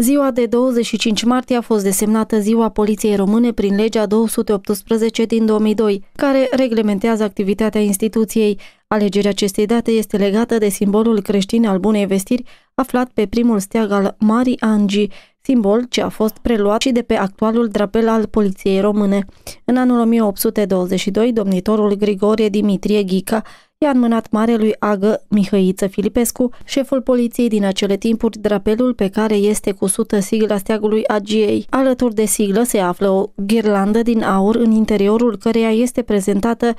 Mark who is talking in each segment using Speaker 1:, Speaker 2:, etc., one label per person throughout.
Speaker 1: Ziua de 25 martie a fost desemnată Ziua Poliției Române prin legea 218 din 2002, care reglementează activitatea instituției. Alegerea acestei date este legată de simbolul creștin al bunei vestiri, aflat pe primul steag al Marii Angii, simbol ce a fost preluat și de pe actualul drapel al poliției române. În anul 1822, domnitorul Grigorie Dimitrie Ghica i-a înmânat marelui agă Mihăiță Filipescu, șeful poliției din acele timpuri, drapelul pe care este cusută sigla steagului AGA. Alături de siglă se află o ghirlandă din aur în interiorul căreia este prezentată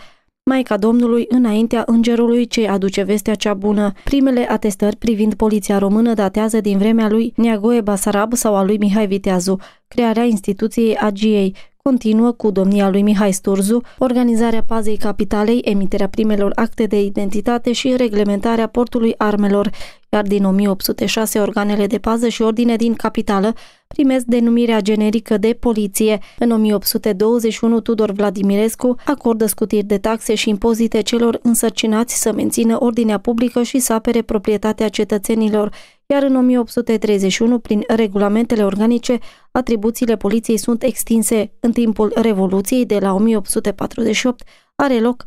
Speaker 1: Maica Domnului înaintea îngerului ce aduce vestea cea bună. Primele atestări privind poliția română datează din vremea lui Neagoe Basarab sau a lui Mihai Viteazu, crearea instituției AGIei, continuă cu domnia lui Mihai Sturzu organizarea pazei capitalei, emiterea primelor acte de identitate și reglementarea portului armelor, iar din 1806 organele de pază și ordine din capitală primesc denumirea generică de poliție. În 1821 Tudor Vladimirescu acordă scutiri de taxe și impozite celor însărcinați să mențină ordinea publică și să apere proprietatea cetățenilor iar în 1831, prin regulamentele organice, atribuțiile poliției sunt extinse. În timpul Revoluției de la 1848 are loc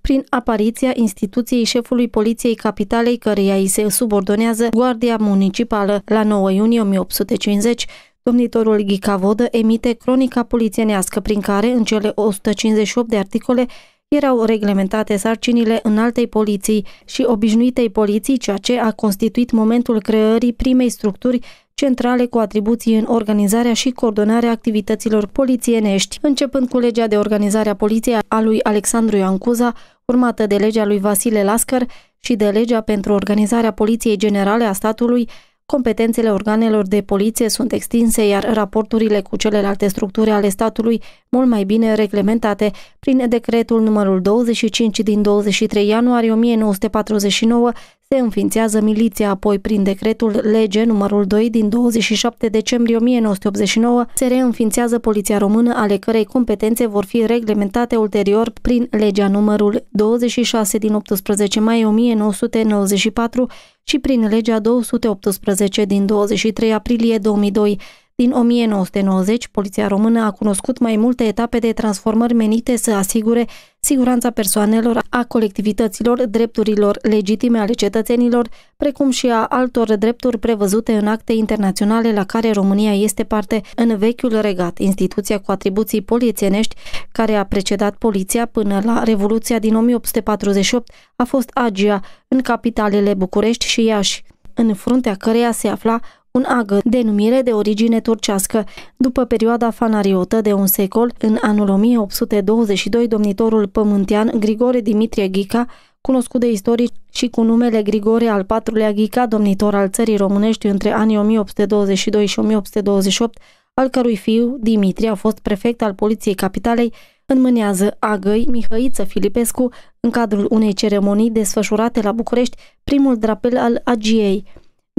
Speaker 1: prin apariția instituției șefului Poliției Capitalei, căreia îi se subordonează Guardia Municipală. La 9 iunie 1850, domnitorul Vodă emite cronica polițienească, prin care, în cele 158 de articole, erau reglementate sarcinile înaltei poliții și obișnuitei poliții, ceea ce a constituit momentul creării primei structuri centrale cu atribuții în organizarea și coordonarea activităților polițienești, începând cu legea de organizare a poliției a lui Alexandru Iancuza, urmată de legea lui Vasile Lascăr și de legea pentru organizarea Poliției Generale a statului, Competențele organelor de poliție sunt extinse, iar raporturile cu celelalte structuri ale statului mult mai bine reglementate prin decretul numărul 25 din 23 ianuarie 1949 se înființează miliția, apoi prin decretul lege numărul 2 din 27 decembrie 1989 se reînființează Poliția Română, ale cărei competențe vor fi reglementate ulterior prin legea numărul 26 din 18 mai 1994 și prin legea 218 din 23 aprilie 2002. Din 1990, Poliția Română a cunoscut mai multe etape de transformări menite să asigure siguranța persoanelor, a colectivităților, drepturilor legitime ale cetățenilor, precum și a altor drepturi prevăzute în acte internaționale la care România este parte în vechiul regat, instituția cu atribuții polițienești care a precedat poliția până la Revoluția din 1848 a fost AGIA în capitalele București și Iași în fruntea căreia se afla un agă, denumire de origine turcească. După perioada fanariotă de un secol, în anul 1822, domnitorul pământean Grigore Dimitrie Ghica cunoscut de istorici și cu numele Grigore al IV-lea Ghica, domnitor al țării românești între anii 1822 și 1828, al cărui fiu, Dimitri, a fost prefect al Poliției Capitalei, înmânează Agăi Mihăiță Filipescu în cadrul unei ceremonii desfășurate la București, primul drapel al Agiei.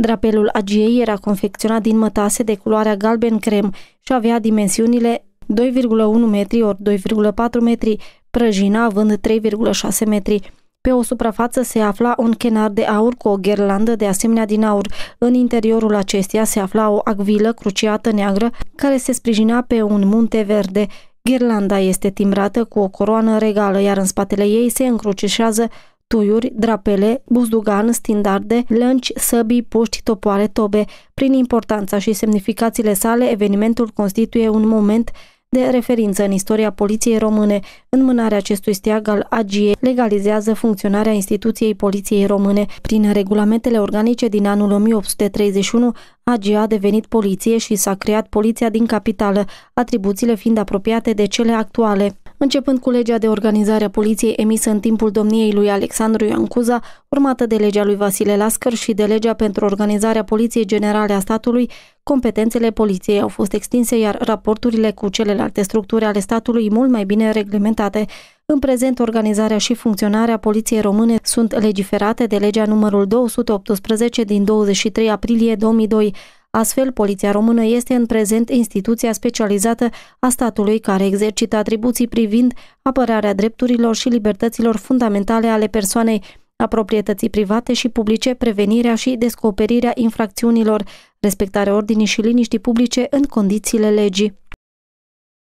Speaker 1: Drapelul agiei era confecționat din mătase de culoarea galben crem și avea dimensiunile 2,1 metri ori 2,4 metri, prăjina având 3,6 metri. Pe o suprafață se afla un chenar de aur cu o gherlandă de asemenea din aur. În interiorul acesteia se afla o acvilă cruciată neagră care se sprijinea pe un munte verde. Gherlanda este timbrată cu o coroană regală, iar în spatele ei se încrucișează tuiuri, drapele, buzdugan, stindarde, lănci, săbii, puști, topoare, tobe. Prin importanța și semnificațiile sale, evenimentul constituie un moment de referință în istoria poliției române. Înmânarea acestui steag al AGE legalizează funcționarea instituției poliției române. Prin regulamentele organice din anul 1831, AGE a devenit poliție și s-a creat poliția din capitală, atribuțiile fiind apropiate de cele actuale începând cu legea de organizare a poliției emisă în timpul domniei lui Alexandru Iancuza, urmată de legea lui Vasile Lascăr și de legea pentru organizarea poliției generale a statului, competențele poliției au fost extinse, iar raporturile cu celelalte structuri ale statului mult mai bine reglementate. În prezent, organizarea și funcționarea poliției române sunt legiferate de legea numărul 218 din 23 aprilie 2002, Astfel, Poliția Română este în prezent instituția specializată a statului care exercită atribuții privind apărarea drepturilor și libertăților fundamentale ale persoanei, a proprietății private și publice, prevenirea și descoperirea infracțiunilor, respectarea ordinii și liniștii publice în condițiile legii.